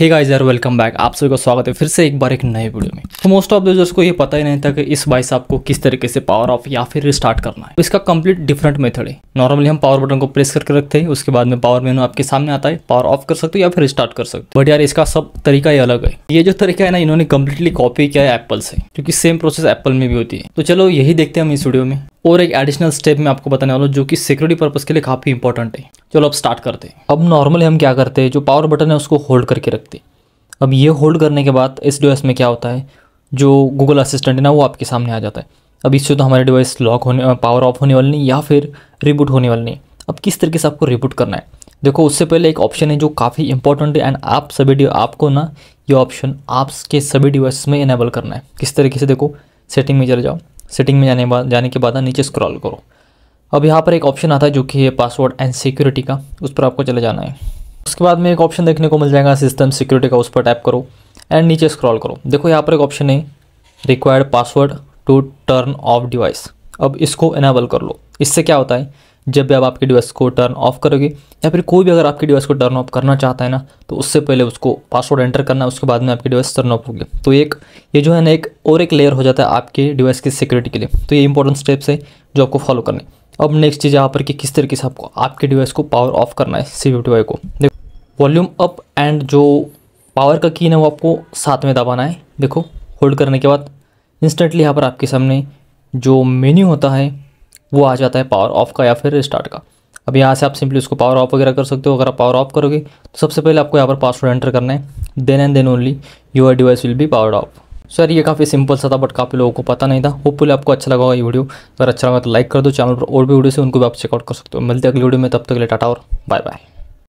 हे guys यार welcome back आप सभी का स्वागत है फिर से एक बार एक नए वीडियो में तो मोस्ट ऑफ यूजर्स को ये पता ही नहीं था कि इस बाइस आपको किस तरीके से पावर ऑफ या फिर रिस्टार्ट करना है तो इसका कंप्लीट डिफरेंट मेथड है नॉर्मली हम पावर बटन को प्रेस करके रखते हैं उसके बाद में पावर मेनू आपके सामने आता है पावर ऑफ कर सकते हो या फिर रिस्टार्ट कर सकते हो बट यार इसका सब तरीका ही अलग है ये जो तरीका है ना इन्होंने कम्प्लीटली कॉपी किया है एप्पल से क्योंकि सेम प्रोसेस एप्पल में भी होती है तो चलो यही देखते हैं हम इस वीडियो में और एक एडिशनल स्टेप मैं आपको बताने वाला हूँ जो कि सिक्योरिटी पर्पज़ के लिए काफ़ी इंपॉर्टेंट है चलो अब स्टार्ट करते हैं अब नॉर्मली हम क्या करते हैं जो पावर बटन है उसको होल्ड करके रखते अब ये होल्ड करने के बाद इस डिवाइस में क्या होता है जो गूगल असिस्टेंट है ना वो आपके सामने आ जाता है अब इससे तो हमारे डिवाइस लॉक होने पावर ऑफ होने वाली नहीं या फिर रिबूट होने वाली नहीं अब किस तरीके से आपको रिबूट करना है देखो उससे पहले एक ऑप्शन है जो काफ़ी इंपॉर्टेंट है एंड आप सभी आपको ना ये ऑप्शन आपके सभी डिवाइस में इनेबल करना है किस तरीके से देखो सेटिंग में चले जाओ सेटिंग में जाने बाद जाने के बाद नीचे स्क्रॉल करो अब यहाँ पर एक ऑप्शन आता है जो कि है पासवर्ड एंड सिक्योरिटी का उस पर आपको चले जाना है उसके बाद में एक ऑप्शन देखने को मिल जाएगा सिस्टम सिक्योरिटी का उस पर टैप करो एंड नीचे स्क्रॉल करो देखो यहाँ पर एक ऑप्शन है required password to turn off device अब इसको इनेबल कर लो इससे क्या होता है जब भी आप आपके डिवाइस को टर्न ऑफ करोगे या फिर कोई भी अगर आपके डिवाइस को टर्न ऑफ करना चाहता है ना तो उससे पहले उसको पासवर्ड एंटर करना है उसके बाद में आपकी डिवाइस टर्न ऑफ होगी तो एक ये जो है ना एक और एक लेयर हो जाता है आपके डिवाइस की सिक्योरिटी के लिए तो ये इंपॉर्टेंट स्टेप्स है जो आपको फॉलो करने अब नेक्स्ट चीज़ यहाँ पर कि किस तरीके से आपको आपके डिवाइस को पावर ऑफ करना है सी को देखो वॉल्यूम अप एंड जो पावर का कीन है वो आपको साथ में दबाना है देखो होल्ड करने के बाद इंस्टेंटली यहाँ पर आपके सामने जो मेन्यू होता है वो आ जाता है पावर ऑफ का या फिर स्टार्ट का अब यहाँ से आप सिंपली उसको पावर ऑफ वगैरह कर सकते हो अगर आप पावर ऑफ करोगे तो सबसे पहले आपको यहाँ पर पासवर्ड एंटर करना है then and then only your device will be power off sir ये काफ़ी सिंपल सा था बट काफ़ी लोगों को पता नहीं था होपफुली आपको अच्छा लगा होगा ये वीडियो अगर अच्छा लगा तो लाइक कर दो चैनल पर और भी वीडियो से उनको भी आप चेकआउट कर सकते हो मिलते अगली वीडियो में तब तक ले लिए टाटा और बाय बाय